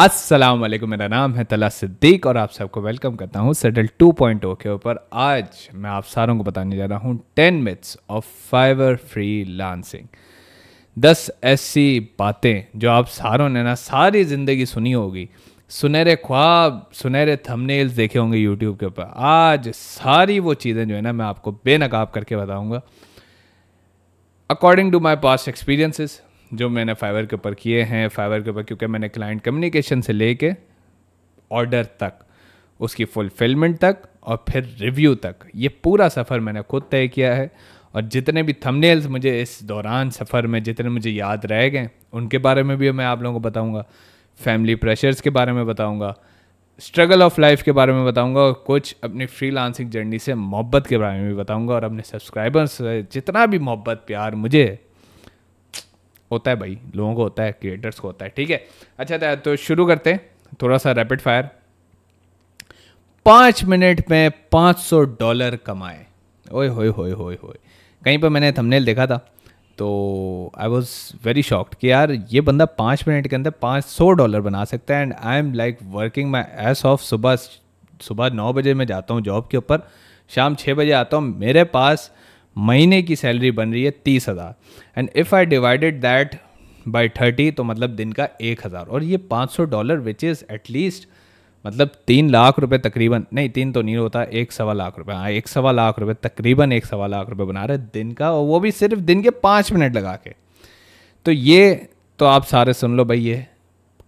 अस्सलाम वालेकुम मेरा नाम है तला सिद्दीक और आप सबको वेलकम करता हूँ सेटल 2.0 के ऊपर आज मैं आप सारों को बताने जा रहा हूँ 10 myths of Fiverr freelancing दस ऐसी बातें जो आप सारों ने ना सारी ज़िंदगी सुनी होगी सुनहरे ख्वाब सुनहरे थंबनेल्स देखे होंगे यूट्यूब के ऊपर आज सारी वो चीज़ें जो है ना मैं आपको बेनकाब करके बताऊँगा according to my past experiences जो मैंने फाइवर के ऊपर किए हैं फाइवर के ऊपर क्योंकि मैंने क्लाइंट कम्युनिकेशन से लेके ऑर्डर तक उसकी फुलफिलमेंट तक और फिर रिव्यू तक ये पूरा सफ़र मैंने खुद तय किया है और जितने भी थंबनेल्स मुझे इस दौरान सफ़र में जितने मुझे याद रह गए उनके बारे में भी मैं आप लोगों को बताऊँगा फैमिली प्रेशर्स के बारे में बताऊँगा स्ट्रगल ऑफ लाइफ के बारे में बताऊंगा और कुछ अपनी फ्री लांसिंग जर्नी से मोहब्बत के बारे में भी बताऊंगा और अपने सब्सक्राइबर्स से जितना भी मोहब्बत प्यार मुझे होता है भाई लोगों को होता है क्रिएटर्स को होता है ठीक है अच्छा तो, तो शुरू करते हैं थोड़ा सा रैपिड फायर पाँच मिनट में पाँच सौ डॉलर कमाए ओए होए होए होए होए कहीं पर मैंने थंबनेल देखा था तो आई वॉज वेरी शॉक्ड कि यार ये बंदा पाँच मिनट के अंदर पाँच सौ डॉलर बना सकता है and I am like working my ass off सुबह सुबह नौ बजे मैं जाता हूँ जॉब के ऊपर शाम छः बजे आता हूँ मेरे पास महीने की सैलरी बन रही है तीस हज़ार and if I divided that by thirty तो मतलब दिन का एक हज़ार और ये पाँच सौ डॉलर विच इज़ एटलीस्ट मतलब तीन लाख रुपए तकरीबन नहीं तीन तो नहीं होता एक सवा लाख रुपए हाँ एक सवा लाख रुपए तकरीबन एक सवा लाख रुपए बना रहे दिन का और वो भी सिर्फ दिन के पाँच मिनट लगा के तो ये तो आप सारे सुन लो भाई ये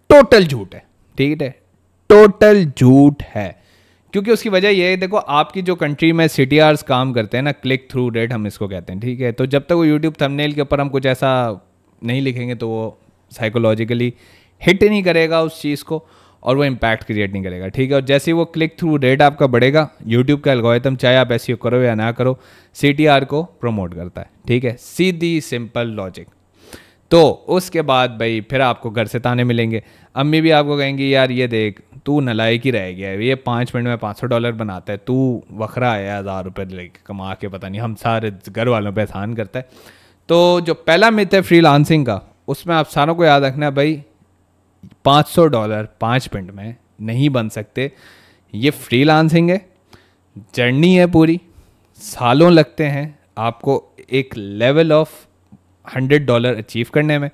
टोटल झूठ है ठीक है टोटल झूठ है क्योंकि उसकी वजह यह है देखो आपकी जो कंट्री में सी काम करते हैं ना क्लिक थ्रू रेट हम इसको कहते हैं ठीक है तो जब तक वो यूट्यूब थंबनेल के ऊपर हम कुछ ऐसा नहीं लिखेंगे तो वो साइकोलॉजिकली हिट नहीं करेगा उस चीज़ को और वो इम्पैक्ट क्रिएट नहीं करेगा ठीक है और जैसे वो क्लिक थ्रू रेट आपका बढ़ेगा यूट्यूब का एल्गोरिथम चाहे आप ऐसी करो या ना करो सी को प्रमोट करता है ठीक है सीधी सिंपल लॉजिक तो उसके बाद भाई फिर आपको घर से ताने मिलेंगे अम्मी भी आपको कहेंगी यार ये देख तू नलायक ही रह गया है ये पाँच मिनट में पाँच सौ डॉलर बनाता है तू वखरा है हज़ार रुपये लेके कमा के पता नहीं हम सारे घर वालों पर एहसान करता है तो जो पहला मित है फ्री लांसिंग का उसमें आप सारों को याद रखना है भाई पाँच सौ डॉलर पाँच मिनट में नहीं बन सकते ये फ्री लांसिंग है जर्नी है पूरी सालों लगते हैं आपको एक level of hundred dollar achieve करने में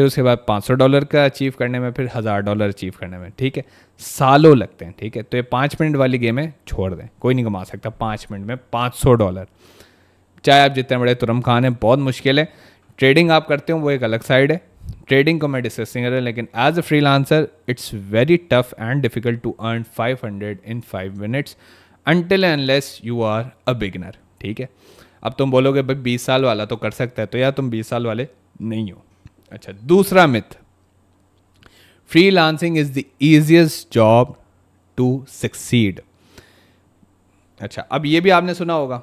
फिर उसके बाद 500 डॉलर का अचीव करने में फिर हज़ार डॉलर अचीव करने में ठीक है सालों लगते हैं ठीक है तो ये पाँच मिनट वाली गेम है छोड़ दें कोई नहीं कमा सकता पाँच मिनट में पाँच डॉलर चाहे आप जितने बड़े तुरम खान हैं बहुत मुश्किल है ट्रेडिंग आप करते हो वो एक अलग साइड है ट्रेडिंग को मैं डिस्कस नहीं कर रहा लेकिन as a freelancer it's very tough and difficult to earn five hundred in five minutes until unless you are a beginner ठीक है अब तुम बोलोगे भाई बीस साल वाला तो कर सकता है तो यार तुम बीस साल वाले नहीं हो अच्छा दूसरा myth lancing is the easiest job to succeed अच्छा अब ये भी आपने सुना होगा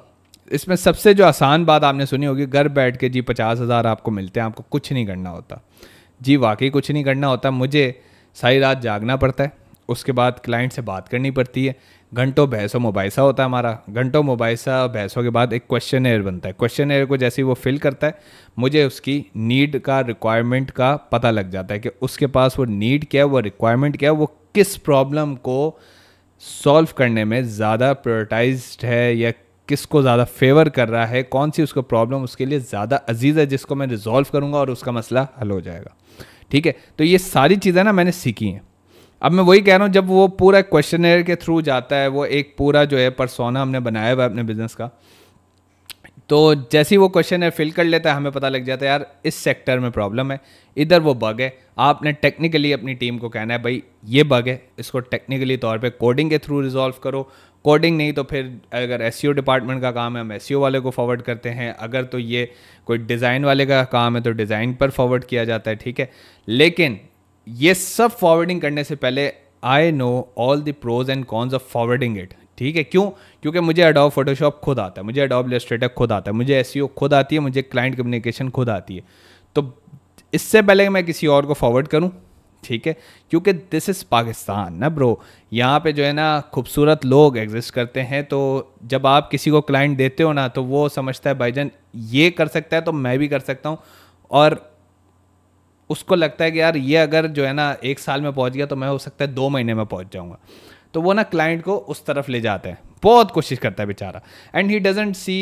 इसमें सबसे जो आसान बात आपने सुनी होगी घर बैठ के जी पचास हज़ार आपको मिलते हैं आपको कुछ नहीं करना होता जी वाकई कुछ नहीं करना होता मुझे सारी रात जागना पड़ता है उसके बाद क्लाइंट से बात करनी पड़ती है घंटों भैंसों मुबाइसा होता है हमारा घंटों मुबाइसा भैंसों के बाद एक क्वेश्चन एयर बनता है क्वेश्चन एयर को जैसे ही वो फिल करता है मुझे उसकी नीड का रिक्वायरमेंट का पता लग जाता है कि उसके पास वो नीड क्या है वो रिक्वायरमेंट क्या है वो किस प्रॉब्लम को सॉल्व करने में ज़्यादा प्रायोरिटाइज है या किसको ज़्यादा फेवर कर रहा है कौन सी उसको प्रॉब्लम उसके लिए ज़्यादा अजीज़ है जिसको मैं रिजॉल्व करूँगा और उसका मसला हल हो जाएगा ठीक है तो ये सारी चीज़ें ना मैंने सीखी हैं अब मैं वही कह रहा हूँ जब वो पूरा क्वेश्चनर के थ्रू जाता है वो एक पूरा जो है परसोना हमने बनाया हुआ है अपने बिज़नेस का तो जैसे ही वो क्वेश्चन फिल कर लेता है हमें पता लग जाता है यार इस सेक्टर में प्रॉब्लम है इधर वो बग है आपने टेक्निकली अपनी टीम को कहना है भाई ये बग है इसको टेक्निकली तौर पे कोडिंग के थ्रू रिजॉल्व करो कोडिंग नहीं तो फिर अगर एस डिपार्टमेंट e का काम है हम एस e वाले को फॉरवर्ड करते हैं अगर तो ये कोई डिज़ाइन वाले का काम है तो डिज़ाइन पर फॉरवर्ड किया जाता है ठीक है लेकिन ये सब फॉरवर्डिंग करने से पहले I know all the pros and cons of forwarding it ठीक है क्यों क्योंकि मुझे अडोब फोटोशॉप खुद आता है मुझे अडोब इलेस्ट्रेटर खुद आता है मुझे एस e खुद आती है मुझे क्लाइंट कम्युनिकेशन खुद आती है तो इससे पहले मैं किसी और को फॉरवर्ड करूँ ठीक है क्योंकि दिस इज़ पाकिस्तान ना ब्रो यहाँ पे जो है ना खूबसूरत लोग एग्जिस्ट करते हैं तो जब आप किसी को क्लाइंट देते हो ना तो वो समझता है भाईजान ये कर सकता है तो मैं भी कर सकता हूँ और उसको लगता है कि यार ये अगर जो है ना एक साल में पहुंच गया तो मैं हो सकता है दो महीने में पहुंच जाऊंगा तो वो ना क्लाइंट को उस तरफ ले जाते हैं बहुत कोशिश करता है बेचारा एंड ही डजेंट सी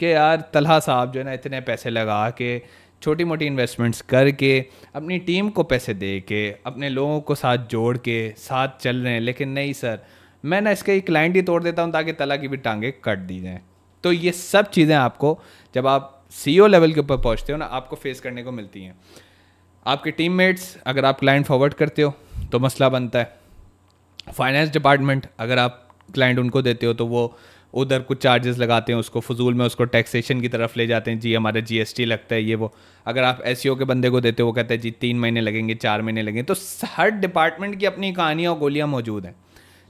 के यार तलहा साहब जो है ना इतने पैसे लगा के छोटी मोटी इन्वेस्टमेंट्स करके अपनी टीम को पैसे दे के अपने लोगों को साथ जोड़ के साथ चल रहे हैं लेकिन नहीं सर मैं ना इसके क्लाइंट ही तोड़ देता हूँ ताकि तला की भी टांगे कट दी जाएँ तो ये सब चीज़ें आपको जब आप सी लेवल e के ऊपर पहुँचते हो ना आपको फेस करने को मिलती हैं आपके टीममेट्स अगर आप क्लाइंट फॉरवर्ड करते हो तो मसला बनता है फाइनेंस डिपार्टमेंट अगर आप क्लाइंट उनको देते हो तो वो उधर कुछ चार्जेस लगाते हैं उसको फजूल में उसको टैक्सेशन की तरफ ले जाते हैं जी हमारा जीएसटी लगता है ये वो अगर आप एस e के बंदे को देते हो वो कहते हैं जी तीन महीने लगेंगे चार महीने लगेंगे तो हर डिपार्टमेंट की अपनी कहानियाँ और गोलियाँ मौजूद हैं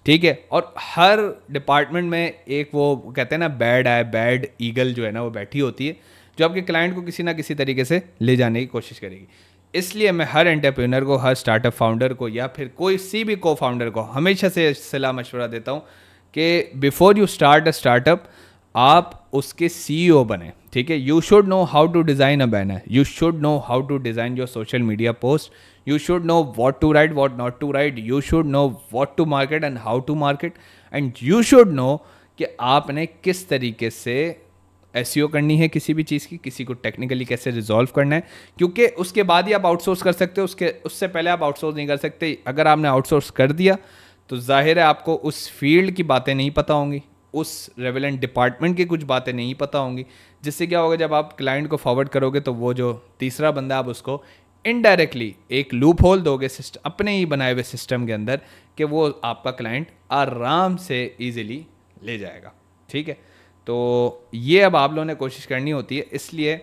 ठीक है और हर डिपार्टमेंट में एक वो कहते हैं ना बैड आए बैड ईगल जो है ना वो बैठी होती है जो आपके क्लाइंट को किसी ना किसी तरीके से ले जाने की कोशिश करेगी इसलिए मैं हर एंटरप्रेन्योर को हर स्टार्टअप फाउंडर को या फिर कोई सी भी को फाउंडर को हमेशा से सलाह मशवरा देता हूँ कि before you start a startup आप उसके ओ e बने ठीक है you should know how to design a banner you should know how to design your social media post you should know what to write what not to write you should know what to market and how to market and you should know कि आपने किस तरीके से S e करनी है किसी भी चीज़ की किसी को टेक्निकली कैसे रिजॉल्व करना है क्योंकि उसके बाद ही आप आउटसोर्स कर सकते हो उसके उससे पहले आप आउटसोर्स नहीं कर सकते अगर आपने आउटसोर्स कर दिया तो जाहिर है आपको उस फील्ड की बातें नहीं पता होंगी उस रेवलेंट डिपार्टमेंट की कुछ बातें नहीं पता होंगी जिससे क्या होगा जब आप क्लाइंट को फॉरवर्ड करोगे तो वो जो तीसरा बंदा आप उसको इनडायरेक्टली एक लूप होल दोगे सिस्टम अपने ही बनाए हुए सिस्टम के अंदर कि वो आपका क्लाइंट आराम से ईजिली ले जाएगा ठीक है तो ये अब आप लोगों ने कोशिश करनी होती है इसलिए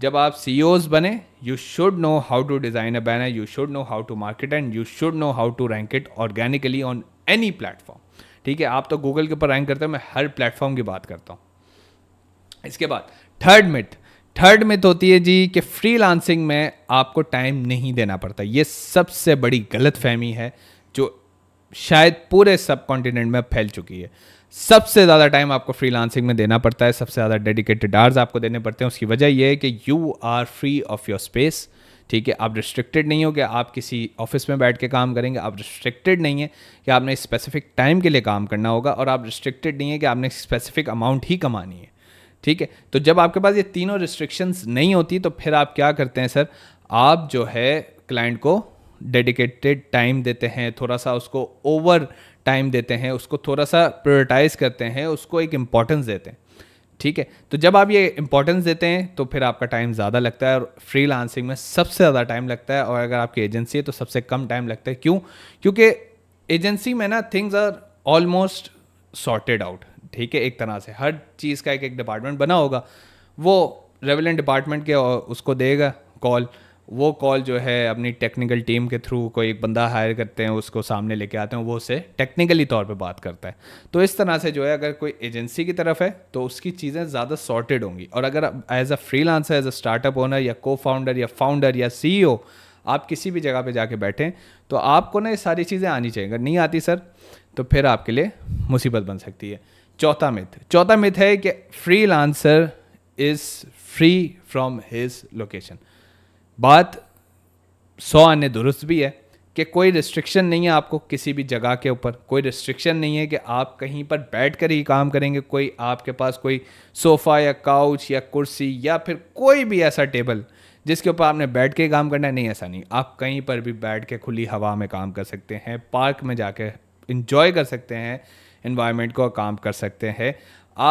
जब आप सी e बने you should know how to design a banner you should know how to market and you should know how to rank it organically on any platform ठीक है आप तो गूगल के ऊपर रैंक करते हो मैं हर प्लेटफॉर्म की बात करता हूँ इसके बाद थर्ड मिथ थर्ड मिथ होती है जी कि फ्री में आपको टाइम नहीं देना पड़ता ये सबसे बड़ी गलत फहमी है शायद पूरे सब कॉन्टिनेंट में फैल चुकी है सबसे ज़्यादा टाइम आपको फ्रीलांसिंग में देना पड़ता है सबसे ज़्यादा डेडिकेटेड आर्स आपको देने पड़ते हैं उसकी वजह यह है कि you are free of your space ठीक है आप रिस्ट्रिक्टेड नहीं हो कि आप किसी ऑफिस में बैठ के काम करेंगे आप रिस्ट्रिक्टेड नहीं है कि आपने स्पेसिफिक टाइम के लिए काम करना होगा और आप रिस्ट्रिक्टेड नहीं है कि आपने स्पेसिफिक अमाउंट ही कमानी है ठीक है तो जब आपके पास ये तीनों रिस्ट्रिक्शंस नहीं होती तो फिर आप क्या करते हैं सर आप जो है क्लाइंट को डेडिकेटेड टाइम देते हैं थोड़ा सा उसको ओवर टाइम देते हैं उसको थोड़ा सा प्रायोरिटाइज करते हैं उसको एक इम्पॉर्टेंस देते हैं ठीक है तो जब आप ये इंपॉर्टेंस देते हैं तो फिर आपका टाइम ज़्यादा लगता है और फ्री लांसिंग में सबसे ज़्यादा टाइम लगता है और अगर आपकी एजेंसी है तो सबसे कम टाइम लगता है क्यों क्योंकि एजेंसी में ना things are almost sorted out ठीक है एक तरह से हर चीज़ का एक एक डिपार्टमेंट बना होगा वो रेवलेंट डिपार्टमेंट के उसको देगा कॉल वो कॉल जो है अपनी टेक्निकल टीम के थ्रू कोई एक बंदा हायर करते हैं उसको सामने लेके आते हैं वो उससे टेक्निकली तौर पे बात करता है तो इस तरह से जो है अगर कोई एजेंसी की तरफ है तो उसकी चीज़ें ज़्यादा सॉर्टेड होंगी और अगर as a freelancer as a startup owner या को फाउंडर या फाउंडर या सी e आप किसी भी जगह पर जाके बैठें तो आपको ना ये सारी चीज़ें आनी चाहिए अगर नहीं आती सर तो फिर आपके लिए मुसीबत बन सकती है चौथा मिथ चौथा मिथ है कि freelancer is free from his location बात सौ अन्य दुरुस्त भी है कि कोई रिस्ट्रिक्शन नहीं है आपको किसी भी जगह के ऊपर कोई रिस्ट्रिक्शन नहीं है कि आप कहीं पर बैठ कर ही काम करेंगे कोई आपके पास कोई सोफ़ा या काउच या कुर्सी या फिर कोई भी ऐसा टेबल जिसके ऊपर आपने बैठ के काम करना है नहीं ऐसा नहीं आप कहीं पर भी बैठ के खुली हवा में काम कर सकते हैं पार्क में जाके इंजॉय कर सकते हैं इन्वायरमेंट को काम कर सकते हैं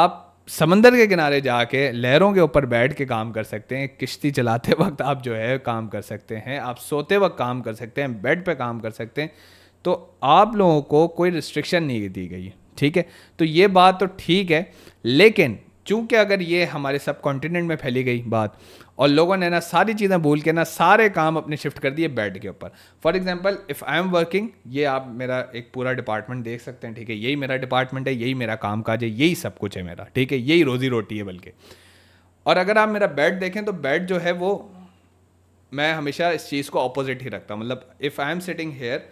आप समंदर के किनारे जाके लहरों के ऊपर बैठ के काम कर सकते हैं किश्ती चलाते वक्त आप जो है काम कर सकते हैं आप सोते वक्त काम कर सकते हैं बेड पे काम कर सकते हैं तो आप लोगों को कोई रिस्ट्रिक्शन नहीं दी गई ठीक है तो ये बात तो ठीक है लेकिन चूँकि अगर ये हमारे सब कॉन्टिनेंट में फैली गई बात और लोगों ने ना सारी चीज़ें भूल के ना सारे काम अपने शिफ्ट कर दिए बेड के ऊपर for example if I am working ये आप मेरा एक पूरा डिपार्टमेंट देख सकते हैं ठीक है यही मेरा डिपार्टमेंट है यही मेरा काम काज है यही सब कुछ है मेरा ठीक है यही रोज़ी रोटी है बल्कि और अगर आप मेरा बेड देखें तो बेड जो है वो मैं हमेशा इस चीज़ को अपोजिट ही रखता हूँ मतलब if I am sitting here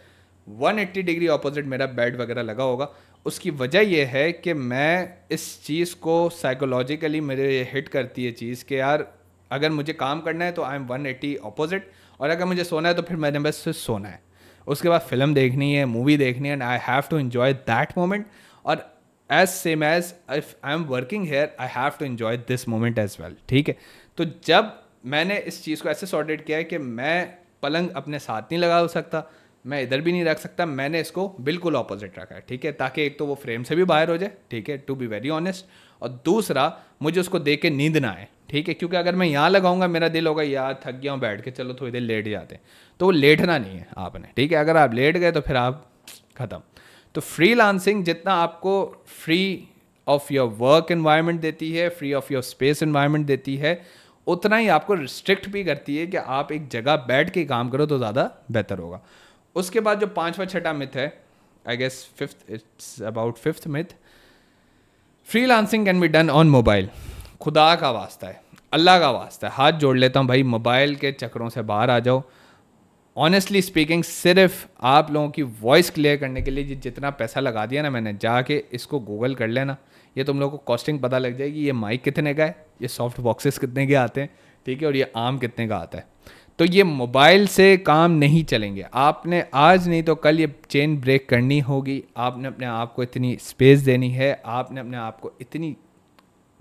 180 degree opposite मेरा बेड वगैरह लगा होगा उसकी वजह यह है कि मैं इस चीज़ को साइकोलॉजिकली मेरे हिट करती है चीज़ कि यार अगर मुझे काम करना है तो I am one eighty opposite और अगर मुझे सोना है तो फिर मैंने बस सोना है उसके बाद फिल्म देखनी है मूवी देखनी है and I have to enjoy that moment और as same as if I am working here I have to enjoy this moment as well ठीक है तो जब मैंने इस चीज़ को ऐसे सॉर्टेड किया है कि मैं पलंग अपने साथ नहीं लगा सकता मैं इधर भी नहीं रख सकता मैंने इसको बिल्कुल ऑपोजिट रखा है ठीक है ताकि एक तो वो फ्रेम से भी बाहर हो जाए ठीक है टू बी वेरी ऑनेस्ट और दूसरा मुझे उसको देख के नींद ना आए ठीक है क्योंकि अगर मैं यहाँ लगाऊंगा मेरा दिल होगा यार थक गया हूँ बैठ के चलो थोड़ी देर लेट जाते हैं तो वो लेटना नहीं है आपने ठीक है अगर आप लेट गए तो फिर आप ख़त्म तो फ्री जितना आपको free of your work environment देती है free of your space environment देती है उतना ही आपको रिस्ट्रिक्ट भी करती है कि आप एक जगह बैठ के काम करो तो ज़्यादा बेहतर होगा उसके बाद जो पांचवा छठा मिथ है I guess fifth it's about fifth myth freelancing can be done on mobile खुदा का वास्ता है अल्लाह का वास्ता है हाथ जोड़ लेता हूँ भाई मोबाइल के चक्रों से बाहर आ जाओ ऑनेस्टली स्पीकिंग सिर्फ आप लोगों की वॉइस क्लियर करने के लिए जितना पैसा लगा दिया ना मैंने जाके इसको गूगल कर लेना ये तुम लोगों को कॉस्टिंग पता लग जाएगी ये माइक कितने का है ये सॉफ्ट बॉक्सेस कितने के आते हैं ठीक है और ये आम कितने का आता है तो ये मोबाइल से काम नहीं चलेंगे आपने आज नहीं तो कल ये चेन ब्रेक करनी होगी आपने अपने आप को इतनी स्पेस देनी है आपने अपने आप को इतनी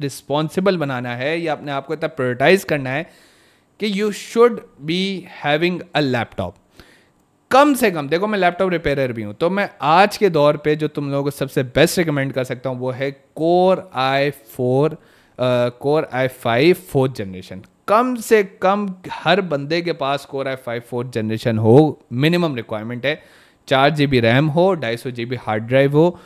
रिस्पॉन्सिबल बनाना है या अपने आप को इतना प्रायोरिटाइज करना है कि you should be having a laptop कम से कम देखो मैं लैपटॉप रिपेयरर भी हूँ तो मैं आज के दौर पे जो तुम लोगों को सबसे बेस्ट रिकमेंड कर सकता हूँ वो है core i four core i five fourth generation कम से कम हर बंदे के पास core i five fourth generation हो मिनिमम रिक्वायरमेंट है चार जी बी रैम हो ढाई सौ जी बी हार्ड ड्राइव हो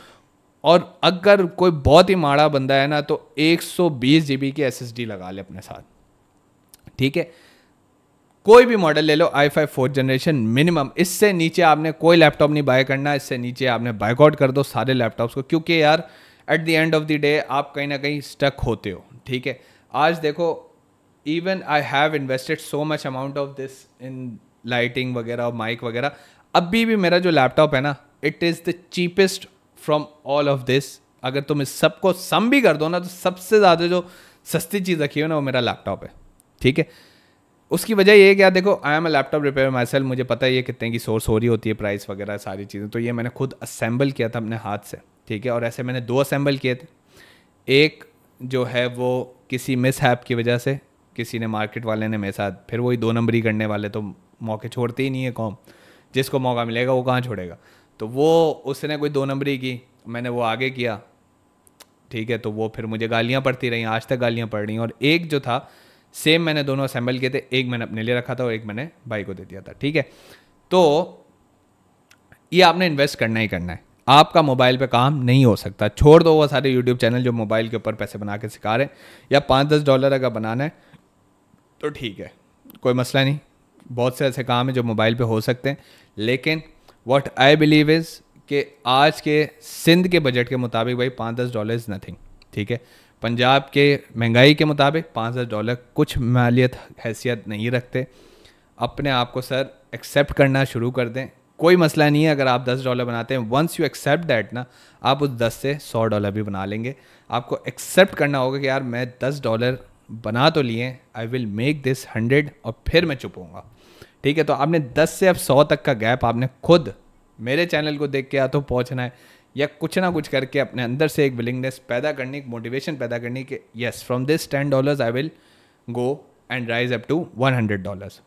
और अगर कोई बहुत ही माड़ा बंदा है ना तो एक सौ बीस जी बी की एस एस डी लगा ले अपने साथ ठीक है कोई भी मॉडल ले लो i five fourth generation minimum इससे नीचे आपने कोई लैपटॉप नहीं बाय करना इससे नीचे आपने बाइकआउट कर दो सारे लैपटॉप्स को क्योंकि यार at the end of the day आप कहीं ना कहीं स्टक होते हो ठीक है आज देखो even I have invested so much amount of this in lighting वगैरह और माइक वगैरह अभी भी मेरा जो लैपटॉप है ना it is the cheapest from all of this अगर तुम इस सब को सम भी कर दो ना तो सबसे ज़्यादा जो सस्ती चीज़ रखी हो ना वो मेरा लैपटॉप है ठीक है उसकी वजह ये क्या देखो I am a laptop repair myself मुझे पता है ये कितने की सोर्स हो रही होती है प्राइस वगैरह सारी चीज़ें तो ये मैंने खुद असेंबल किया था अपने हाथ से ठीक है और ऐसे मैंने दो असेंबल किए थे एक जो है वो किसी मिस हैप की वजह से किसी ने मार्केट वाले ने मेरे साथ फिर वही दो नंबरी करने वाले तो मौके छोड़ते ही नहीं है कौम जिसको मौका मिलेगा वो कहाँ छोड़ेगा तो वो उसने कोई दो नंबरी की मैंने वो आगे किया ठीक है तो वो फिर मुझे गालियाँ पड़ती रहीं आज तक गालियाँ पड़ रही और एक जो था सेम मैंने दोनों असेंबल किए थे एक मैंने अपने लिए रखा था और एक मैंने भाई को दे दिया था ठीक है तो ये आपने इन्वेस्ट करना ही करना है आपका मोबाइल पे काम नहीं हो सकता छोड़ दो वो सारे यूट्यूब चैनल जो मोबाइल के ऊपर पैसे बना के सिखा रहे हैं या पाँच दस डॉलर अगर बनाना है तो ठीक है कोई मसला नहीं बहुत से ऐसे काम हैं जो मोबाइल पे हो सकते हैं लेकिन व्हाट आई बिलीव इज़ कि आज के सिंध के बजट के मुताबिक भाई पाँच दस डॉलर इज़ नथिंग ठीक है पंजाब के महंगाई के मुताबिक पाँच दस डॉलर कुछ मालियत हैसियत नहीं रखते अपने आप को सर एक्सेप्ट करना शुरू कर दें कोई मसला नहीं है अगर आप दस डॉलर बनाते हैं वंस यू एक्सेप्ट दैट ना आप उस दस से सौ डॉलर भी बना लेंगे आपको एक्सेप्ट करना होगा कि यार मैं दस डॉलर बना तो लिए I will make this hundred और फिर मैं चुपूंगा ठीक है तो आपने दस से अब सौ तक का गैप आपने खुद मेरे चैनल को देख के या तो पहुँचना है या कुछ ना कुछ करके अपने अंदर से एक विलिंगनेस पैदा करने मोटिवेशन पैदा करने कि yes from this ten dollars I will go and rise up to one hundred dollars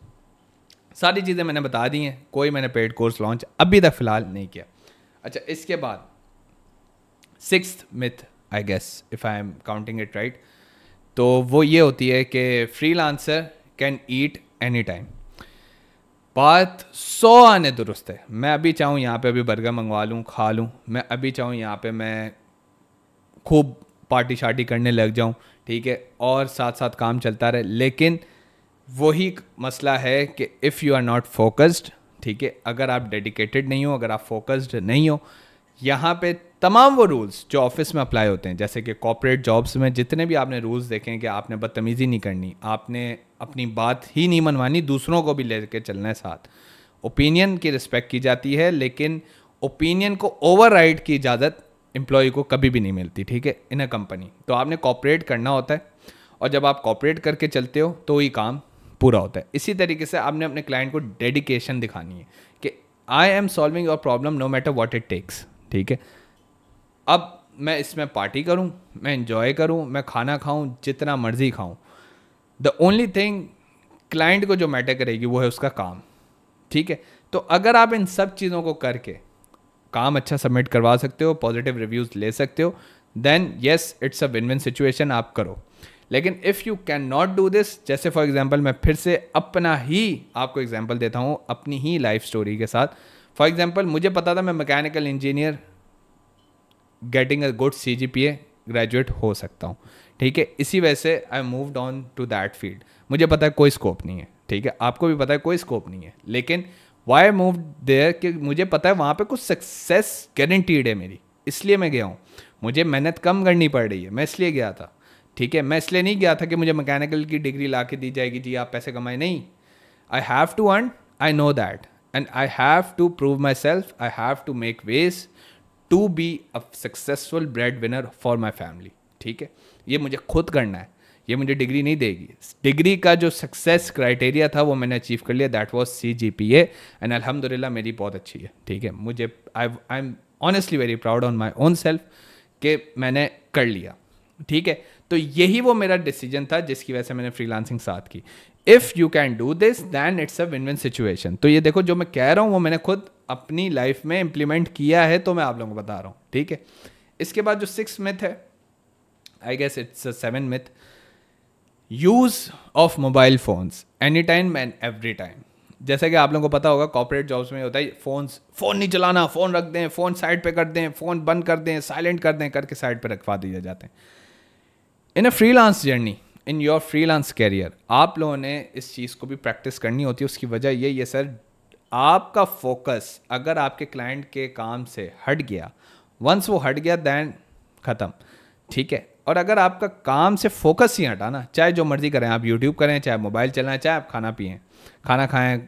सारी चीज़ें मैंने बता दी हैं कोई मैंने पेड कोर्स लॉन्च अभी तक फ़िलहाल नहीं किया अच्छा इसके बाद six myth I guess if I am counting it right तो वो ये होती है कि freelancer can eat any time बात सौ आने दुरुस्त है मैं अभी चाहूँ यहाँ पे अभी बर्गर मंगवा लूँ खा लूँ मैं अभी चाहूँ यहाँ पे मैं खूब पार्टी शार्टी करने लग जाऊँ ठीक है और साथ साथ काम चलता रहे लेकिन वही मसला है कि if you are not focused ठीक है अगर आप डेडिकेटेड नहीं हो अगर आप फोकस्ड नहीं हो यहाँ पे तमाम वो रूल्स जो ऑफिस में अप्लाई होते हैं जैसे कि कॉपोरेट जॉब्स में जितने भी आपने रूल्स देखे हैं कि आपने बदतमीज़ी नहीं करनी आपने अपनी बात ही नहीं मनवानी दूसरों को भी लेके चलना है साथ ओपिनियन की रिस्पेक्ट की जाती है लेकिन ओपिनियन को ओवर की इजाज़त एम्प्लॉय को कभी भी नहीं मिलती ठीक है इन अ कंपनी तो आपने कॉपरेट करना होता है और जब आप कॉपरेट करके चलते हो तो ही काम पूरा होता है इसी तरीके से आपने अपने क्लाइंट को डेडिकेशन दिखानी है कि I am solving your problem no matter what it takes ठीक है अब मैं इसमें पार्टी करूँ मैं इंजॉय करूँ मैं खाना खाऊँ जितना मर्ज़ी खाऊँ द ओनली थिंग क्लाइंट को जो मैटर करेगी वो है उसका काम ठीक है तो अगर आप इन सब चीज़ों को करके काम अच्छा सबमिट करवा सकते हो पॉजिटिव रिव्यूज़ ले सकते हो then yes it's a win win situation आप करो लेकिन if you can not do this जैसे फॉर एग्जाम्पल मैं फिर से अपना ही आपको एग्जाम्पल देता हूँ अपनी ही लाइफ स्टोरी के साथ फॉर एग्जाम्पल मुझे पता था मैं mechanical engineer getting a good C G P A graduate हो सकता हूँ ठीक है इसी वजह से I moved on to that field मुझे पता है कोई स्कोप नहीं है ठीक है आपको भी पता है कोई स्कोप नहीं है लेकिन वाई आई मूव देयर कि मुझे पता है वहाँ पे कुछ सक्सेस गारंटीड है मेरी इसलिए मैं गया हूँ मुझे मेहनत कम करनी पड़ रही है मैं इसलिए गया था ठीक है मैं इसलिए नहीं गया था कि मुझे मैकेनिकल की डिग्री ला के दी जाएगी जी आप पैसे कमाए नहीं I have to earn I know that and I have to prove myself I have to make ways to be a successful breadwinner for my family ठीक है ये मुझे खुद करना है ये मुझे डिग्री नहीं देगी डिग्री का जो सक्सेस क्राइटेरिया था वो मैंने अचीव कर लिया that was C G P A and अलहमदिल्ला मेरी बहुत अच्छी है ठीक है मुझे I I am honestly very proud on my own self कि मैंने कर लिया ठीक है तो यही वो मेरा डिसीजन था जिसकी वजह से मैंने फ्री लांसिंग साथ की if you can do this then it's a win win situation तो ये देखो जो मैं कह रहा हूँ वो मैंने खुद अपनी लाइफ में इम्प्लीमेंट किया है तो मैं आप लोगों को बता रहा हूँ ठीक है इसके बाद जो सिक्स मिथ है I guess it's seven myth use of mobile phones any time and every time जैसे कि आप लोगों को पता होगा कॉपरेट जॉब्स में होता है फ़ोन्स फ़ोन नहीं चलाना फ़ोन रख दें फ़ोन साइड पे कर दें फ़ोन बंद कर दें साइलेंट कर दें करके साइड पे रखवा दिए जाते हैं in a freelance journey in your freelance career आप लोगों ने इस चीज़ को भी प्रैक्टिस करनी होती है उसकी वजह ये ये सर आपका फोकस अगर आपके क्लाइंट के काम से हट गया वंस वो हट गया दैन ख़त्म ठीक है और अगर आपका काम से फोकस ही हटाना चाहे जो मर्ज़ी करें आप यूट्यूब करें चाहे मोबाइल चलाएं चाहे आप खाना पिए खाना खाएं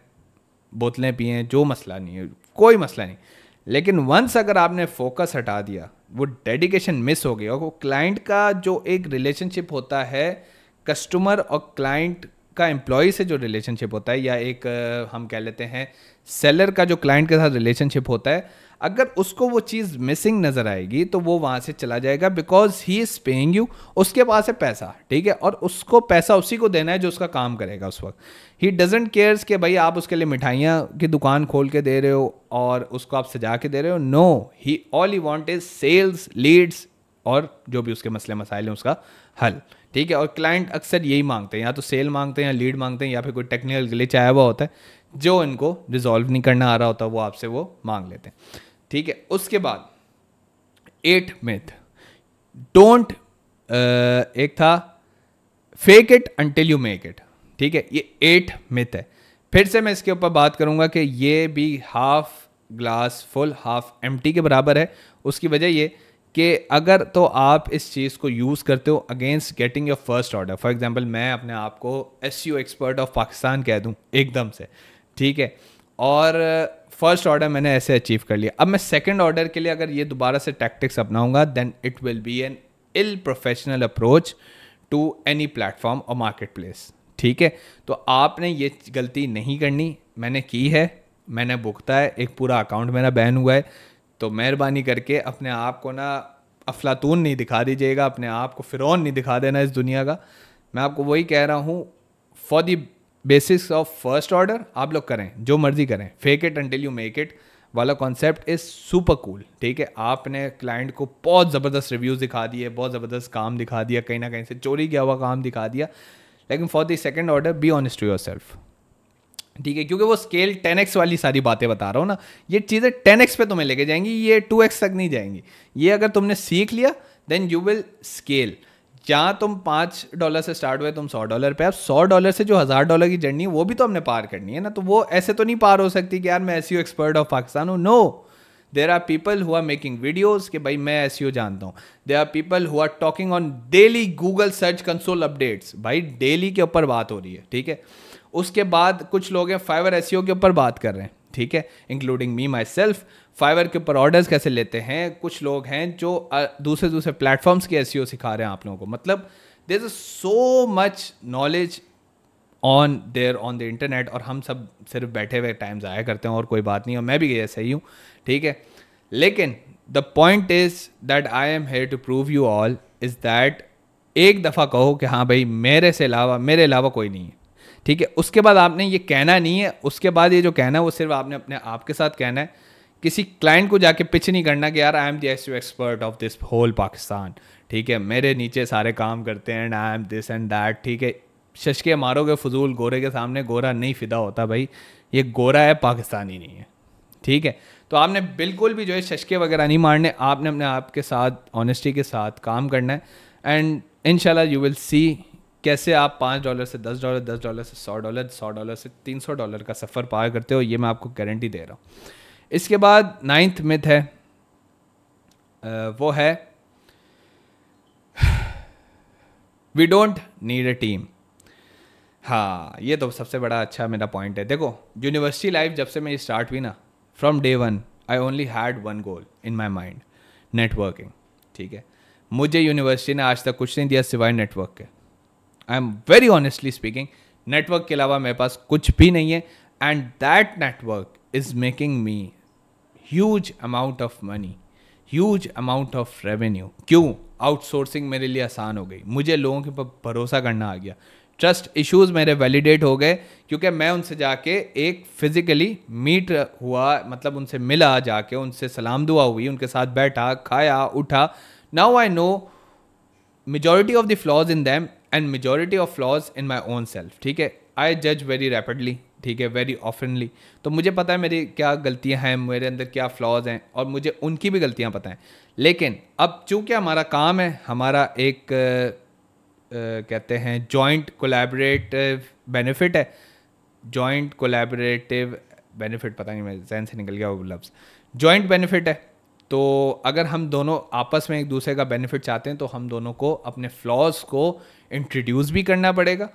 बोतलें पिए जो मसला नहीं है कोई मसला नहीं लेकिन वंस अगर आपने फोकस हटा दिया वो डेडिकेशन मिस हो गया वो क्लाइंट का जो एक रिलेशनशिप होता है कस्टमर और क्लाइंट का एम्प्लॉय से जो रिलेशनशिप होता है या एक हम कह लेते हैं सेलर का जो क्लाइंट के साथ रिलेशनशिप होता है अगर उसको वो चीज़ मिसिंग नज़र आएगी तो वो वहाँ से चला जाएगा because he is paying you उसके पास है पैसा ठीक है और उसको पैसा उसी को देना है जो उसका काम करेगा उस वक्त ही डजेंट केयर्स कि भाई आप उसके लिए मिठाइयाँ की दुकान खोल के दे रहे हो और उसको आप सजा के दे रहे हो no he all he want is sales leads और जो भी उसके मसले मसाइल हैं उसका हल ठीक है और क्लाइंट अक्सर यही मांगते हैं या तो सेल मांगते हैं या लीड मांगते हैं या फिर कोई टेक्निकल ग्लिच आया हुआ होता है जो इनको रिजॉल्व नहीं करना आ रहा होता वो आपसे वो मांग लेते हैं ठीक है उसके बाद एट मिथ डोंट एक था fake it until you make it ठीक है ये एट मिथ है फिर से मैं इसके ऊपर बात करूंगा कि ये भी हाफ ग्लास फुल हाफ एम के बराबर है उसकी वजह ये कि अगर तो आप इस चीज़ को यूज़ करते हो against getting your first order for example मैं अपने आप को एस एक्सपर्ट ऑफ पाकिस्तान कह दूं एकदम से ठीक है और फर्स्ट uh, ऑर्डर मैंने ऐसे अचीव कर लिया अब मैं सेकंड ऑर्डर के लिए अगर ये दोबारा से टैक्टिक्स अपनाऊंगा then it will be an ill professional approach to any platform और मार्केट प्लेस ठीक है तो आपने ये गलती नहीं करनी मैंने की है मैंने भुगता है एक पूरा अकाउंट मेरा बैन हुआ है तो मेहरबानी करके अपने आप को ना अफलातून नहीं दिखा दीजिएगा अपने आप को फिरौन नहीं दिखा देना इस दुनिया का मैं आपको वही कह रहा हूँ for the basis of first order आप लोग करें जो मर्जी करें fake it until you make it वाला कॉन्सेप्ट इज़ सुपर कूल ठीक है आपने क्लाइंट को बहुत ज़बरदस्त रिव्यूज़ दिखा दिए बहुत ज़बरदस्त काम दिखा दिया कहीं ना कहीं से चोरी किया हुआ काम दिखा दिया लेकिन for the second order be honest to yourself ठीक है क्योंकि वो स्केल टेन एक्स वाली सारी बातें बता रहा हूँ ना ये चीज़ें टेन एक्स पे तुम्हें लेके जाएंगी ये टू एक्स तक नहीं जाएंगी ये अगर तुमने सीख लिया देन यू विल स्केल जहाँ तुम पाँच डॉलर से स्टार्ट हुए तुम सौ डॉलर पे अब सौ डॉलर से जो हज़ार डॉलर की जर्नी है वो भी तो हमने पार करनी है ना तो वो ऐसे तो नहीं पार हो सकती कि यार मैं एस एक्सपर्ट ऑफ पाकिस्तान हूँ no there are people who making videos के भाई मैं एस e जानता हूँ they are people who talking on daily Google search console updates भाई डेली के ऊपर बात हो रही है ठीक है उसके बाद कुछ लोग हैं फाइवर एस e के ऊपर बात कर रहे हैं ठीक है including me myself Fiverr के ऊपर ऑर्डर्स कैसे लेते हैं कुछ लोग हैं जो दूसरे दूसरे प्लेटफॉर्म्स के एस सिखा रहे हैं आप लोगों को मतलब there is so much knowledge on there on the internet और हम सब सिर्फ बैठे हुए टाइम ज़ाया करते हैं और कोई बात नहीं और मैं भी ऐसे ही हूँ ठीक है लेकिन the point is that I am here to prove you all is that एक दफ़ा कहो कि हाँ भाई मेरे से अलावा मेरे अलावा कोई नहीं है ठीक है उसके बाद आपने ये कहना नहीं है उसके बाद ये जो कहना है वो सिर्फ आपने अपने आप के साथ कहना है किसी क्लाइंट को जाके पिच नहीं करना कि यार I am the expert of this whole Pakistan ठीक है मेरे नीचे सारे काम करते हैं and I am this and that ठीक है शशके मारोगे फजूल गोरे के सामने गोरा नहीं फिदा होता भाई ये गोरा है पाकिस्तानी नहीं है ठीक है तो आपने बिल्कुल भी जो है शशके वगैरह नहीं मारने आपने अपने आप के साथ ऑनेस्टी के साथ काम करना है and in you will see कैसे आप पाँच डॉलर से दस डॉलर दस डॉलर से सौ डॉलर सौ डॉलर से तीन सौ डॉलर का सफ़र पार करते हो ये मैं आपको गारंटी दे रहा हूँ इसके बाद नाइन्थ मिथ है वो है we don't need a team हाँ ये तो सबसे बड़ा अच्छा मेरा पॉइंट है देखो यूनिवर्सिटी लाइफ जब से मैं स्टार्ट हुई ना from day one I only had one goal in my mind networking ठीक है मुझे यूनिवर्सिटी ने आज तक कुछ नहीं दिया सिवाय नेटवर्क के I am very honestly speaking network के अलावा मेरे पास कुछ भी नहीं है and that network is making me huge amount of money huge amount of revenue क्यों आउटसोर्सिंग मेरे लिए आसान हो गई मुझे लोगों के ऊपर भरोसा करना आ गया ट्रस्ट इश्यूज मेरे वैलिडेट हो गए क्योंकि मैं उनसे जाके एक फिज़िकली मीट हुआ मतलब उनसे मिला जाके उनसे सलाम दुआ हुई उनके साथ बैठा खाया उठा now I know majority of the flaws in them and majority of flaws in my own self ठीक है आई जज वेरी रैपिडली ठीक है वेरी ऑफनली तो मुझे पता है मेरी क्या गलतियां हैं मेरे अंदर क्या फ्लॉज हैं और मुझे उनकी भी गलतियां पता हैं लेकिन अब चूंकि हमारा काम है हमारा एक आ, कहते हैं जॉइंट कोलेबरेटिव बेनिफिट है जॉइंट कोलेबरेटिव बेनिफिट पता नहीं मैं जहन से निकल गया वो लफ्ज़ जॉइंट बेनिफिट है तो अगर हम दोनों आपस में एक दूसरे का बेनिफिट चाहते हैं तो हम दोनों को अपने फ्लॉज को इंट्रोड्यूस भी करना पड़ेगा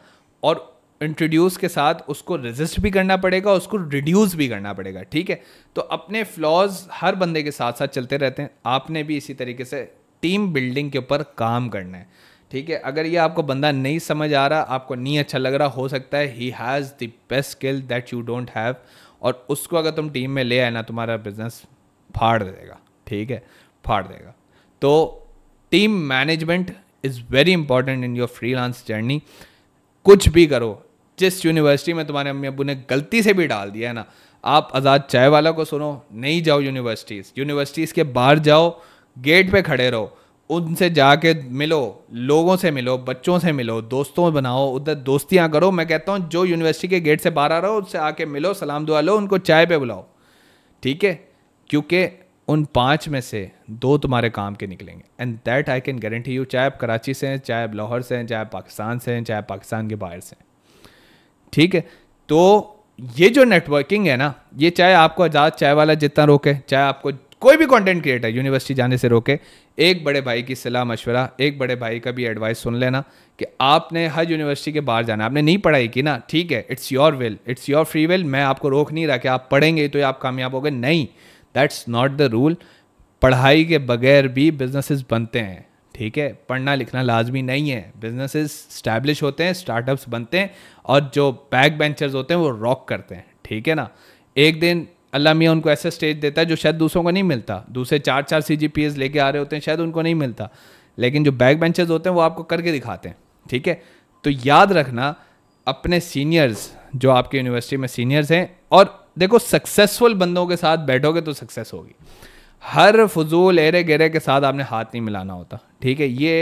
और इंट्रोड्यूस के साथ उसको रेजिस्ट भी करना पड़ेगा उसको रिड्यूस भी करना पड़ेगा ठीक है तो अपने फ्लॉज हर बंदे के साथ साथ चलते रहते हैं आपने भी इसी तरीके से टीम बिल्डिंग के ऊपर काम करना है ठीक है अगर ये आपको बंदा नहीं समझ आ रहा आपको नहीं अच्छा लग रहा हो सकता है he has the best skill that you don't have और उसको अगर तुम टीम में ले आए ना तुम्हारा बिजनेस फाड़ देगा ठीक है फाड़ देगा तो team management is very important in your freelance journey कुछ भी करो जिस यूनिवर्सिटी में तुम्हारे अम्मी अबू ने गलती से भी डाल दिया है ना आप आज़ाद चाय वाला को सुनो नहीं जाओ यूनिवर्सिटीज़ यूनिवर्सिटीज़ के बाहर जाओ गेट पे खड़े रहो उनसे जाके मिलो लोगों से मिलो बच्चों से मिलो दोस्तों बनाओ उधर दोस्तियाँ करो मैं कहता हूँ जो यूनिवर्सिटी के गेट से बाहर आ रहा हो उससे आके मिलो सलाम दुआ लो उनको चाय पे बुलाओ ठीक है क्योंकि उन पाँच में से दो तुम्हारे काम के निकलेंगे and that I can guarantee you चाहे आप कराची से हैं चाहे आप लाहौर से हैं चाहे पाकिस्तान से हैं चाहे पाकिस्तान के बाहर से हैं ठीक है तो ये जो नेटवर्किंग है ना ये चाहे आपको आज़ाद चाय वाला जितना रोके चाहे आपको कोई भी कंटेंट क्रिएटर यूनिवर्सिटी जाने से रोके एक बड़े भाई की सलाह मशवरा एक बड़े भाई का भी एडवाइस सुन लेना कि आपने हर यूनिवर्सिटी के बाहर जाना आपने नहीं पढ़ाई की ना ठीक है it's your will it's your free will मैं आपको रोक नहीं रहा कि आप पढ़ेंगे तो आप कामयाब हो गए नहीं दैट्स नॉट द रूल पढ़ाई के बगैर भी बिजनेसिस बनते हैं ठीक है पढ़ना लिखना लाजमी नहीं है बिजनेसेस स्टैब्लिश होते हैं स्टार्टअप्स बनते हैं और जो बैक बेंचर्स होते हैं वो रॉक करते हैं ठीक है ना एक दिन अल्लाह मियाँ उनको ऐसा स्टेज देता है जो शायद दूसरों को नहीं मिलता दूसरे चार चार सी जी पी एस लेके आ रहे होते हैं शायद उनको नहीं मिलता लेकिन जो बैक बेंचर्स होते हैं वो आपको करके दिखाते हैं ठीक है तो याद रखना अपने सीनियर्स जो आपके यूनिवर्सिटी में सीनियर्स हैं और देखो सक्सेसफुल बंदों के साथ बैठोगे तो सक्सेस होगी हर फजूल एरे गेरे के साथ आपने हाथ नहीं मिलाना होता ठीक है ये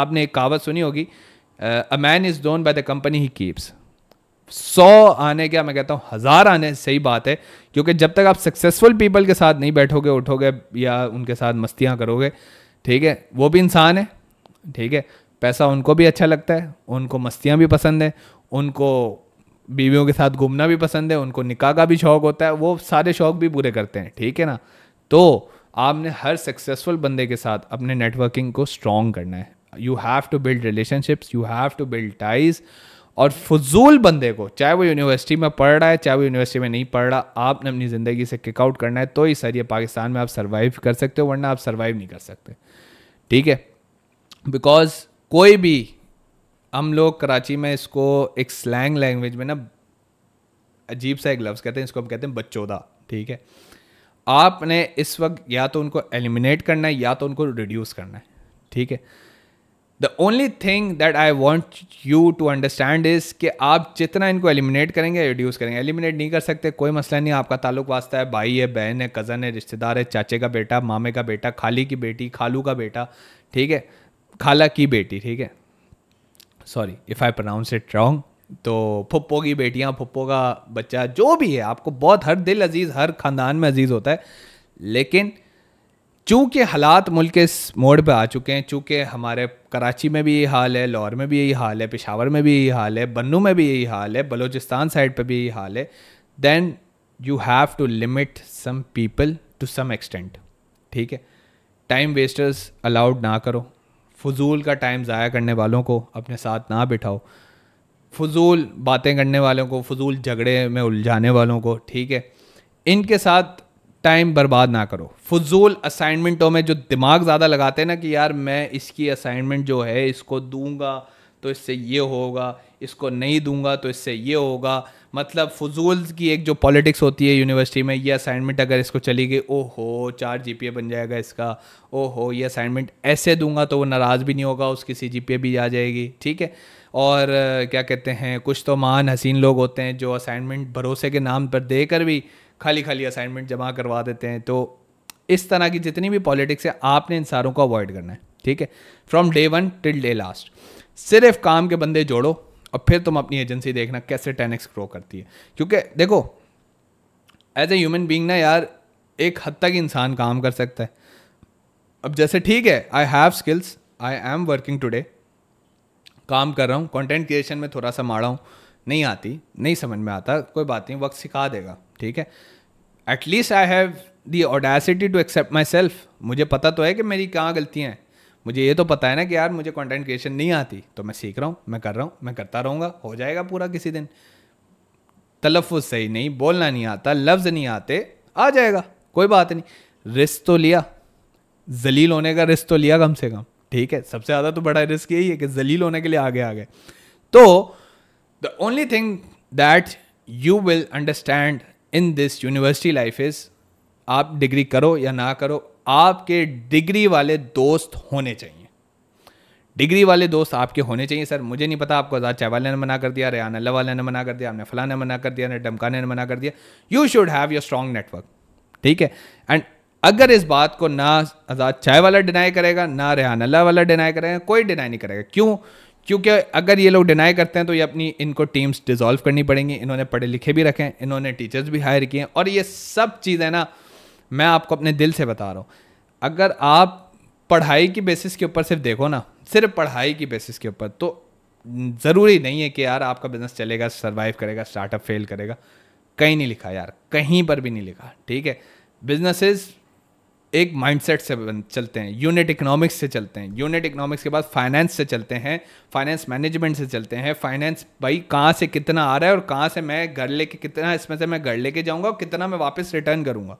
आपने एक कहावत सुनी होगी a man is done by the company he keeps सौ आने क्या मैं कहता हूँ हज़ार आने सही बात है क्योंकि जब तक आप सक्सेसफुल पीपल के साथ नहीं बैठोगे उठोगे या उनके साथ मस्तियाँ करोगे ठीक है वो भी इंसान है ठीक है पैसा उनको भी अच्छा लगता है उनको मस्तियाँ भी पसंद है उनको बीवियों के साथ घूमना भी पसंद है उनको निकाह का भी शौक़ होता है वो सारे शौक़ भी पूरे करते हैं ठीक है ना तो आपने हर सक्सेसफुल बंदे के साथ अपने नेटवर्किंग को स्ट्रॉन्ग करना है you have to build relationships you have to build ties और फजूल बंदे को चाहे वो यूनिवर्सिटी में पढ़ रहा है चाहे वो यूनिवर्सिटी में नहीं पढ़ रहा आपने अपनी ज़िंदगी से किकआउट करना है तो ही सर ये पाकिस्तान में आप सर्वाइव कर सकते हो वरना आप सर्वाइव नहीं कर सकते ठीक है बिकॉज कोई भी हम लोग कराची में इसको एक स्लैंग लैंग्वेज में ना अजीब सा एक लफ्ज़ कहते हैं इसको हम कहते हैं बच्चोदा ठीक है आपने इस वक्त या तो उनको एलिमिनेट करना है या तो उनको रिड्यूस करना है ठीक है the only thing that I want you to understand is कि आप जितना इनको एलिमिनेट करेंगे रिड्यूस करेंगे एलिमिनेट नहीं कर सकते कोई मसला नहीं आपका ताल्लुक वास्ता है भाई है बहन है कज़न है रिश्तेदार है चाचे का बेटा मामे का बेटा खाली की बेटी खालू का बेटा ठीक है खाला की बेटी ठीक है sorry if I pronounce it wrong तो पप्पो की बेटियाँ पप्पो का बच्चा जो भी है आपको बहुत हर दिल अजीज़ हर ख़ानदान में अजीज़ होता है लेकिन चूँकि हालात मुल्क इस मोड़ पे आ चुके हैं चूँकि हमारे कराची में भी यही हाल है लाहौर में भी यही हाल है पेशावर में भी यही हाल है बन्नू में भी यही हाल है बलोचिस्तान साइड पे भी यही हाल है then you have to limit some people to some extent ठीक है टाइम वेस्टर्स अलाउड ना करो फजूल का टाइम ज़ाया करने वालों को अपने साथ ना बिठाओ फजूल बातें करने वालों को फजूल झगड़े में उलझाने वालों को ठीक है इनके साथ टाइम बर्बाद ना करो फजूल असाइनमेंटों में जो दिमाग ज़्यादा लगाते हैं ना कि यार मैं इसकी असाइनमेंट जो है इसको दूंगा तो इससे ये होगा इसको नहीं दूंगा तो इससे ये होगा मतलब फजूल की एक जो पॉलिटिक्स होती है यूनिवर्सिटी में ये असाइनमेंट अगर इसको चली गई ओ हो चार जी बन जाएगा इसका ओ हो ये असाइनमेंट ऐसे दूंगा तो वो नाराज़ भी नहीं होगा उसकी सी जी भी आ जाएगी ठीक है और क्या कहते हैं कुछ तो महान हसीन लोग होते हैं जो असाइनमेंट भरोसे के नाम पर देकर भी खाली खाली असाइनमेंट जमा करवा देते हैं तो इस तरह की जितनी भी पॉलिटिक्स है आपने इन सारों को अवॉइड करना है ठीक है from day one till day last सिर्फ काम के बंदे जोड़ो और फिर तुम अपनी एजेंसी देखना कैसे टेन एक्स ग्रो करती है क्योंकि देखो एज ए ह्यूमन बींग ना यार एक हद तक इंसान काम कर सकता है अब जैसे ठीक है I have skills I am working today काम कर रहा हूँ कंटेंट क्रिएशन में थोड़ा सा माड़ा हूँ नहीं आती नहीं समझ में आता कोई बात नहीं वक्त सिखा देगा ठीक है at least I have the audacity to accept myself मुझे पता तो है कि मेरी कहाँ गलतियाँ हैं मुझे ये तो पता है ना कि यार मुझे कंटेंट क्रिएशन नहीं आती तो मैं सीख रहा हूँ मैं कर रहा हूँ मैं करता रहूँगा हो जाएगा पूरा किसी दिन तलफ़ सही नहीं बोलना नहीं आता लफ्ज़ नहीं आते आ जाएगा कोई बात नहीं रिस्क तो लिया जलील होने का रिस्क तो लिया कम से कम ठीक है सबसे ज़्यादा तो बड़ा रिस्क यही है कि जलील होने के लिए आगे आ गए तो the only thing that you will understand in this university life is आप डिग्री करो या ना करो आपके डिग्री वाले दोस्त होने चाहिए डिग्री वाले दोस्त आपके होने चाहिए सर मुझे नहीं पता आपको आज़ाद चाय ने मना कर दिया रेहान अल्लाह वाले ने मना कर दिया आपने फला ने मना कर दिया ने डमकाने ने मना कर दिया you should have your strong network ठीक है एंड अगर इस बात को ना आज़ाद चाय वाला डिनाई करेगा ना रेहान अल्लाह वाला डिनाई करेगा कोई डिनाई नहीं करेगा क्यों क्योंकि अगर ये लोग डिनाई करते हैं तो ये अपनी इनको टीम्स डिज़ोल्व करनी पड़ेंगी इन्होंने पढ़े लिखे भी रखे हैं इन्होंने टीचर्स भी हायर किए हैं और ये सब चीज़ें ना मैं आपको अपने दिल से बता रहा हूँ अगर आप पढ़ाई की बेसिस के ऊपर सिर्फ देखो ना सिर्फ पढ़ाई की बेसिस के ऊपर तो ज़रूरी नहीं है कि यार आपका बिज़नेस चलेगा सर्वाइव करेगा स्टार्टअप फेल करेगा कहीं नहीं लिखा यार कहीं पर भी नहीं लिखा ठीक है बिजनेसिस एक माइंडसेट से चलते हैं यूनिट इकोनॉमिक्स से चलते हैं यूनिट इकोनॉमिक्स के बाद फाइनेंस से चलते हैं फाइनेंस मैनेजमेंट से चलते हैं फाइनेंस भाई कहाँ से कितना आ रहा है और कहाँ से मैं घर लेके कितना इसमें से मैं घर लेके जाऊँगा और कितना मैं वापस रिटर्न करूँगा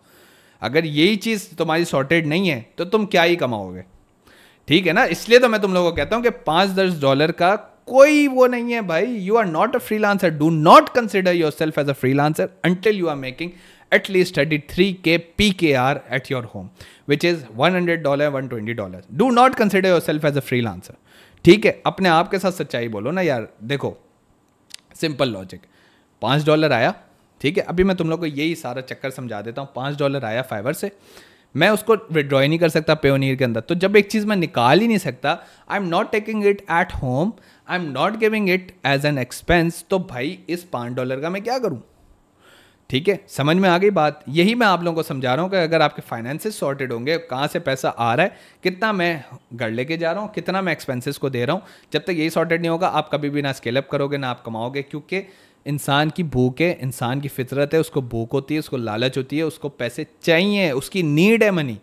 अगर यही चीज़ तुम्हारी सॉर्टेड नहीं है तो तुम क्या ही कमाओगे ठीक है ना इसलिए तो मैं तुम लोगों को कहता हूँ कि पाँच दस डॉलर का कोई वो नहीं है भाई you are not a freelancer do not consider yourself as a lancer until you are making at least is one at your home, which is do not Do not consider yourself as a freelancer. ठीक है अपने आप के साथ सच्चाई बोलो ना यार देखो सिंपल लॉजिक पाँच डॉलर आया ठीक है अभी मैं तुम लोग को यही सारा चक्कर समझा देता हूँ पाँच डॉलर आया फाइवर से मैं उसको विड्रॉ ही नहीं कर सकता पेओनियर के अंदर तो जब एक चीज़ मैं निकाल ही नहीं सकता I am not taking it at home I am not giving it as an expense तो भाई इस पाँच डॉलर का मैं क्या करूँ ठीक है समझ में आ गई बात यही मैं आप लोगों को समझा रहा हूँ कि अगर आपके फाइनेंसेस सॉर्टेड होंगे कहाँ से पैसा आ रहा है कितना मैं घर लेके जा रहा हूँ कितना मैं एक्सपेंसिस को दे रहा हूँ जब तक यही सॉर्टेड नहीं होगा आप कभी भी ना स्केलअप करोगे ना आप कमाओगे क्योंकि इंसान की भूख है इंसान की फितरत है उसको भूख होती है उसको लालच होती है उसको पैसे चाहिए उसकी नीड है मनी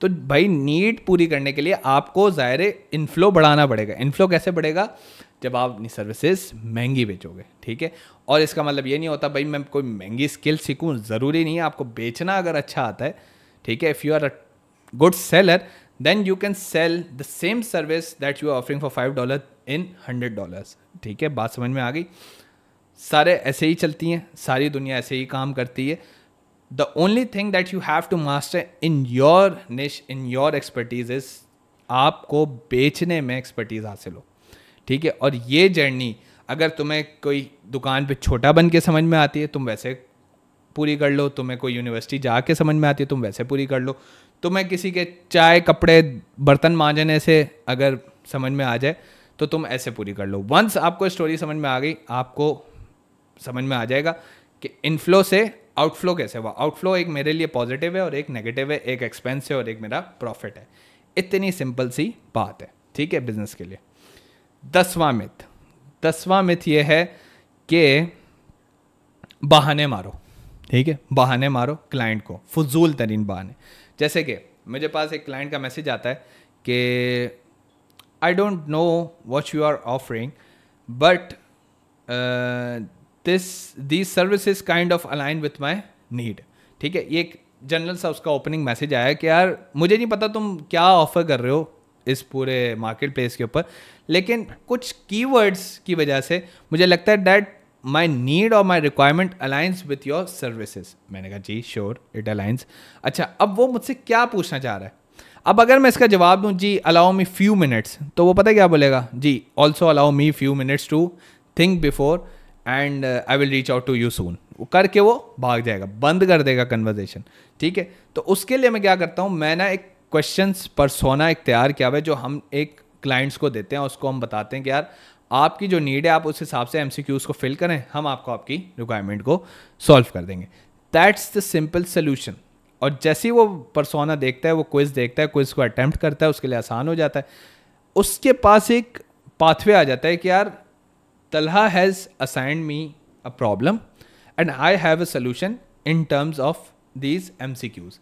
तो भाई नीड पूरी करने के लिए आपको ज़ाहिर इनफ्लो बढ़ाना पड़ेगा इनफ्लो कैसे बढ़ेगा जब आप अपनी सर्विसेज महंगी बेचोगे ठीक है और इसका मतलब ये नहीं होता भाई मैं कोई महंगी स्किल सीखूँ ज़रूरी नहीं है आपको बेचना अगर अच्छा आता है ठीक है if you are a good seller then you can sell the same service that you are offering for five dollar in hundred dollars ठीक है बात समझ में आ गई सारे ऐसे ही चलती हैं सारी दुनिया ऐसे ही काम करती है the only thing that you have to master in your niche in your expertise is आपको बेचने में एक्सपर्टीज हासिल हो ठीक है और ये जर्नी अगर तुम्हें कोई दुकान पे छोटा बन के समझ में आती है तुम वैसे पूरी कर लो तुम्हें कोई यूनिवर्सिटी जा के समझ में आती है तुम वैसे पूरी कर लो तुम्हें किसी के चाय कपड़े बर्तन मांझने से अगर समझ में आ जाए तो तुम ऐसे पूरी कर लो वंस आपको स्टोरी समझ में आ गई आपको समझ में आ जाएगा कि इनफ्लो से आउटफ्लो कैसे हुआ आउटफ्लो एक मेरे लिए पॉजिटिव है और एक नेगेटिव है एक एक्सपेंस है और एक मेरा प्रॉफिट है इतनी सिंपल सी बात है ठीक है बिजनेस के लिए दसवां मिथ दसवां मिथ ये है कि बहाने मारो ठीक है बहाने मारो क्लाइंट को फजूल तरीन बहाने जैसे कि मेरे पास एक क्लाइंट का मैसेज आता है कि I don't know what you are offering but this this is kind of align with my need ठीक है ये एक जनरल सा उसका ओपनिंग मैसेज आया कि यार मुझे नहीं पता तुम क्या ऑफ़र कर रहे हो इस पूरे मार्केट प्लेस के ऊपर लेकिन कुछ कीवर्ड्स की वजह से मुझे लगता है डैट माई नीड और my requirement aligns with your services मैंने कहा जी श्योर इट अलाइंस अच्छा अब वो मुझसे क्या पूछना चाह रहा है अब अगर मैं इसका जवाब दूँ जी अलाउ मी फ्यू मिनट्स तो वो पता क्या बोलेगा जी also allow me few minutes to think before and I will reach out to you soon करके वो भाग जाएगा बंद कर देगा कन्वर्जेशन ठीक है तो उसके लिए मैं क्या करता हूँ मैं ना एक क्वेश्चन सोना एक तैयार किया हुआ है जो हम एक क्लाइंट्स को देते हैं उसको हम बताते हैं कि यार आपकी जो नीड है आप उस हिसाब से एम को फिल करें हम आपको आपकी रिक्वायरमेंट को सॉल्व कर देंगे दैट्स द सिंपल सोल्यूशन और जैसे ही वो परसोना देखता है वो क्विज़ देखता है क्विज़ को अटैम्प्ट करता है उसके लिए आसान हो जाता है उसके पास एक पाथवे आ जाता है कि यार Talha has assigned me a problem and I have a solution in terms of these M C Qs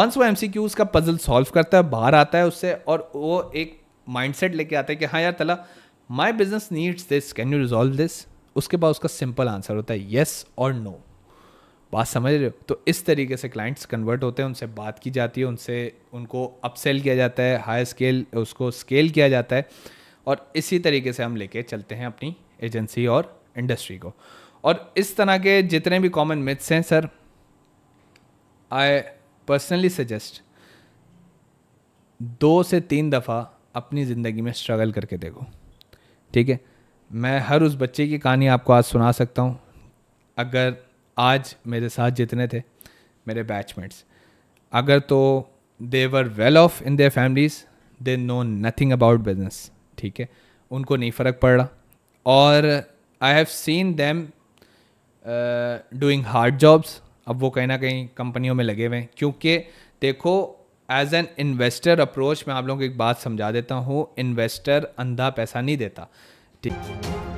once वो एम सी क्यूज़ का पजल सॉल्व करता है बाहर आता है उससे और वो एक माइंडसेट लेके आते हैं कि हाँ यार Talha my business needs this can you resolve this उसके बाद उसका सिंपल आंसर होता है येस और नो बात समझ रहे हो तो इस तरीके से क्लाइंट्स कन्वर्ट होते हैं उनसे बात की जाती है उनसे उनको अपसेल किया जाता है हाई स्केल उसको स्केल किया जाता है और इसी तरीके से हम लेके चलते हैं अपनी एजेंसी और इंडस्ट्री को और इस तरह के जितने भी कॉमन मिथ्स हैं सर आई पर्सनली सजेस्ट दो से तीन दफ़ा अपनी ज़िंदगी में स्ट्रगल करके देखो ठीक है मैं हर उस बच्चे की कहानी आपको आज सुना सकता हूँ अगर आज मेरे साथ जितने थे मेरे बैचमेट्स अगर तो they were well off in their families they know nothing about business ठीक है उनको नहीं फ़र्क पड़ रहा और I have seen them doing hard jobs अब वो कहीं ना कहीं कंपनियों में लगे हुए हैं क्योंकि देखो एज एन इन्वेस्टर अप्रोच मैं आप लोगों को एक बात समझा देता हूँ इन्वेस्टर अंधा पैसा नहीं देता ठीक